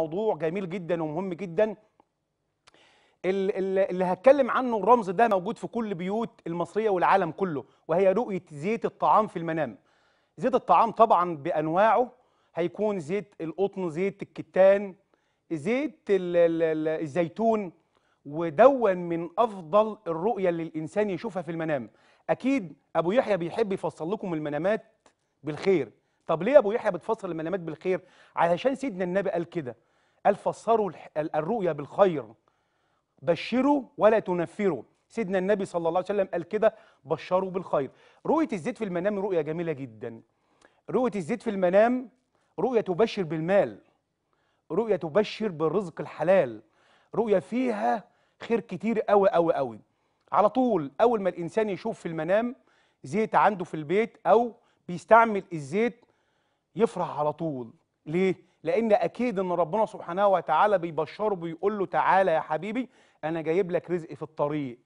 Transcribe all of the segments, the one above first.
موضوع جميل جدا ومهم جدا اللي هتكلم عنه الرمز ده موجود في كل بيوت المصرية والعالم كله وهي رؤية زيت الطعام في المنام زيت الطعام طبعا بأنواعه هيكون زيت القطن زيت الكتان زيت الزيتون ودون من أفضل الرؤية اللي الإنسان يشوفها في المنام أكيد أبو يحيى بيحب يفصل لكم المنامات بالخير طب ليه أبو يحيى بتفصل المنامات بالخير علشان سيدنا النبي قال كده قال فسروا الرؤيا بالخير بشروا ولا تنفروا سيدنا النبي صلى الله عليه وسلم قال كده بشروا بالخير رؤية الزيت في المنام رؤية جميلة جدا رؤية الزيت في المنام رؤية تبشر بالمال رؤية تبشر بالرزق الحلال رؤية فيها خير كتير قوي قوي قوي على طول أول ما الإنسان يشوف في المنام زيت عنده في البيت أو بيستعمل الزيت يفرح على طول ليه؟ لان اكيد ان ربنا سبحانه وتعالى بيبشره بيقول له تعالى يا حبيبي انا جايب لك رزق في الطريق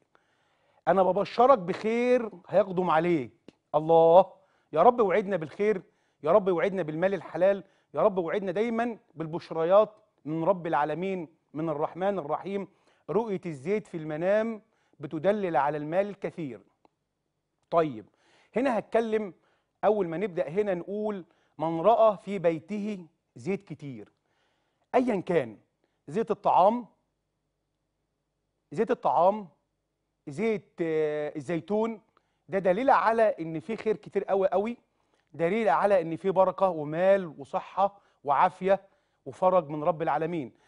انا ببشرك بخير هيقدم عليك الله يا رب وعدنا بالخير يا رب وعدنا بالمال الحلال يا رب وعدنا دايما بالبشريات من رب العالمين من الرحمن الرحيم رؤية الزيت في المنام بتدلل على المال الكثير طيب هنا هتكلم أول ما نبدأ هنا نقول من رأى في بيته زيت كتير ايا كان زيت الطعام زيت الطعام زيت آه، الزيتون ده دليل على ان في خير كتير قوي قوي دليل على ان في بركه ومال وصحه وعافيه وفرج من رب العالمين